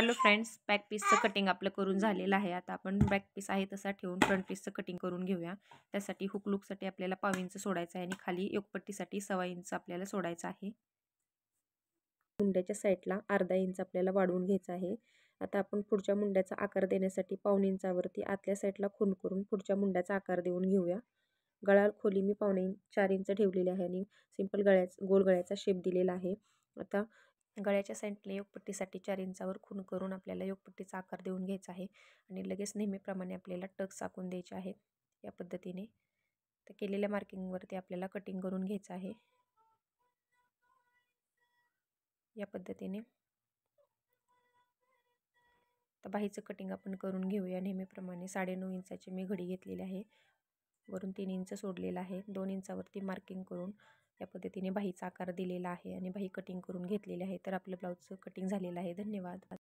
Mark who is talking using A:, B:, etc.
A: hello friends back पीसचं cutting आपलं करून झालेलं आहे आता आपण बॅक पीस आहे तसा ठेवून फ्रंट पीसचं कटिंग करून घेऊया त्यासाठी हुक लुकसाठी आपल्याला पाव इंच सोडायचं आहे आणि खाली योगपट्टीसाठी सवा इंच आपल्याला सोडायचं आहे मुंड्याच्या साईडला अर्धा इंच आपल्याला वाढवून घ्यायचं आहे आता आपण पुढच्या मुंड्याचा आकार देण्यासाठी पाऊन इंचावरती आतल्या साईडला खून करून पुढच्या मुंड्याचा आकार देऊन घेऊया गळा खोली मी पावणे चार इंच ठेवलेली आहे आणि सिंपल गळ्याच गोल गळ्याचा शेप दिलेला आहे आता गळ्याच्या साईडला योगपट्टीसाठी चार इंचावर खून करून आपल्याला योगपट्टीचा आकार देऊन घ्यायचा आहे आणि लगेच नेहमीप्रमाणे आपल्याला टक साकून द्यायचे आहेत या पद्धतीने तर केलेल्या मार्किंगवरती आपल्याला कटिंग करून घ्यायचं आहे या पद्धतीने तर बाहीचं कटिंग आपण करून घेऊया नेहमीप्रमाणे साडेनऊ इंचाची मी घडी घेतलेली आहे वरून तीन इंच सोडलेलं आहे दोन इंचावरती मार्किंग करून या पद्धतीने बाईचा आकार दिलेला आहे आणि बाई कटिंग करून घेतलेली आहे तर आपलं ब्लाऊजचं कटिंग झालेलं आहे धन्यवाद